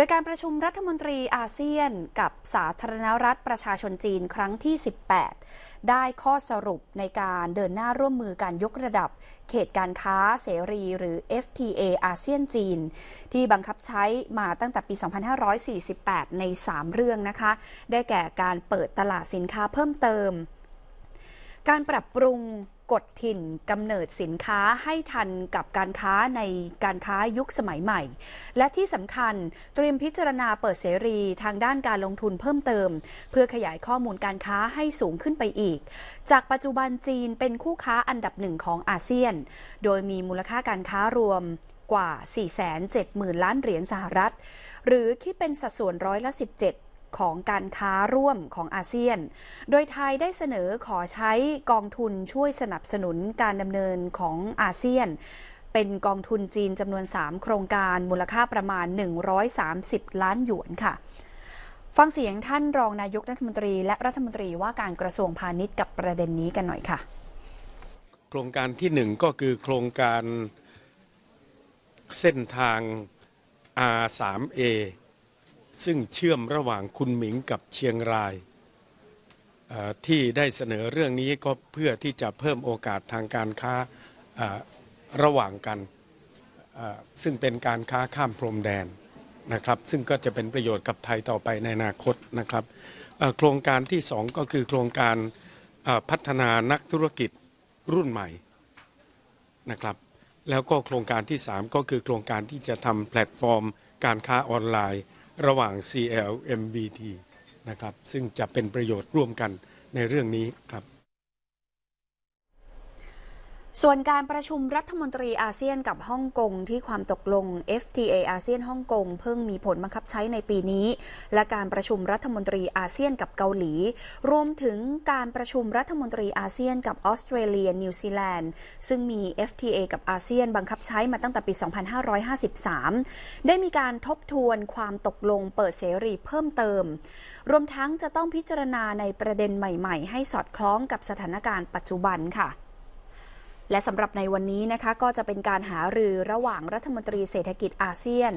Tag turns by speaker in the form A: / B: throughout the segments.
A: ดยการประชุมรัฐมนตรีอาเซียนกับสาธารณรัฐประชาชนจีนครั้งที่ 18 ได้ข้อสรุปในการเดินหน้าร่วมมือการยกระดับเขตการค้าเสรีหรือ FTA อาเซียนจีน ที่บังคับใช้มาตั้งแต่ปี 2548 ใน 3 เรื่องนะคะ ได้แก่การเปิดตลาดสินค้าเพิ่มเติม การปรับปรุงกฎถิ่นกำเนิดสินค้าให้ทันกับการค้าในการค้ายุคสมัยใหม่ และที่สำคัญเตรียมพิจารณาเปิดเสรีทางด้านการลงทุนเพิ่มเติม เพื่อขยายข้อมูลการค้าให้สูงขึ้นไปอีก จากปัจจุบันจีนเป็นคู่ค้าอันดับหนึ่งของอาเซียน โดยมีมูลค่าการค้ารวมกว่า 470,000 ล้านเหรียญสหรัฐ หรือคิดเป็นสัดส่วนร้อยละ 17ของการค้าร่วมของอาเซียน โดยไทยได้เสนอขอใช้กองทุนช่วยสนับสนุนการดำเนินของอาเซียน เป็นกองทุนจีนจำนวน 3 โครงการมูลค่าประมาณ 130 ล้านหยวนค่ะ ฟังเสียงท่านรองนายกรัฐมนตรี และรัฐมนตรีว่าการกระทรวงพาณิชย์กับประเด็นนี้กันหน่อยค่ะ
B: โครงการที่1ก็คือโครงการเส้นทาง R3A ซึ่งเชื่อมระหว่างคุณหมิงกับเชียงรายที่ได้เสนอเรื่องนี้ก็เพื่อที่จะเพิ่มโอกาสทางการค้าระหว่างกันซึ่งเป็นการค้าข้ามพรมแดนนะครับซึ่งก็จะเป็นประโยชน์กับไทยต่อไปในอนาคตนะครับโครงการที่ 2 ก็คือโครงการพัฒนานักธุรกิจรุ่นใหม่นะครับแล้วก็โครงการที่ 3 ก็คือโครงการที่จะทำแพลตฟอร์ม การค้าออนไลน์ระหว่าง CLMBT นะครับซึ่งจะเป็นประโยชน์ร่วมกันในเรื่องนี้ครับ
A: ส่วนการประชุมรัฐมนตรีอาเซียนกับฮ่องกงที่ความตกลง FTA อาเซียนฮ่องกงเพิ่งมีผลบังคับใช้ในปีนี้และการประชุมรัฐมนตรีอาเซียนกับเกาหลี รวมถึงการประชุมรัฐมนตรีอาเซียนกับออสเตรเลียนิวซีแลนด์ซึ่งมี FTA กับอาเซียนบังคับใช้มาตั้งแต่ปี2553 ได้มีการทบทวนความตกลงเปิดเสรีเพิ่มเติมรวมทั้งจะต้องพิจารณาในประเด็นใหม่ๆ ให้สอดคล้องกับสถานการณ์ปัจจุบันค่ะและสำหรับในวันนี้นะคะก็จะเป็นการหารือระหว่างรัฐมนตรีเศรษฐกิจอาเซียน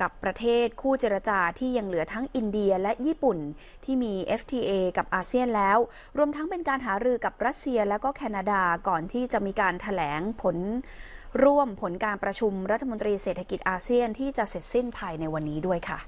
A: กับประเทศคู่เจรจาที่ยังเหลือทั้งอินเดียและญี่ปุ่น ที่มี FTA กับอาเซียนแล้ว รวมทั้งเป็นการหารือกับรัสเซียและก็แคนาดาก่อนที่จะมีการถแถลงผล ร่วมผลการประชุมรัฐมนตรีเศรษฐกิจอาเซียน ที่จะเสร็จสิ้นภายในวันนี้ด้วยค่ะ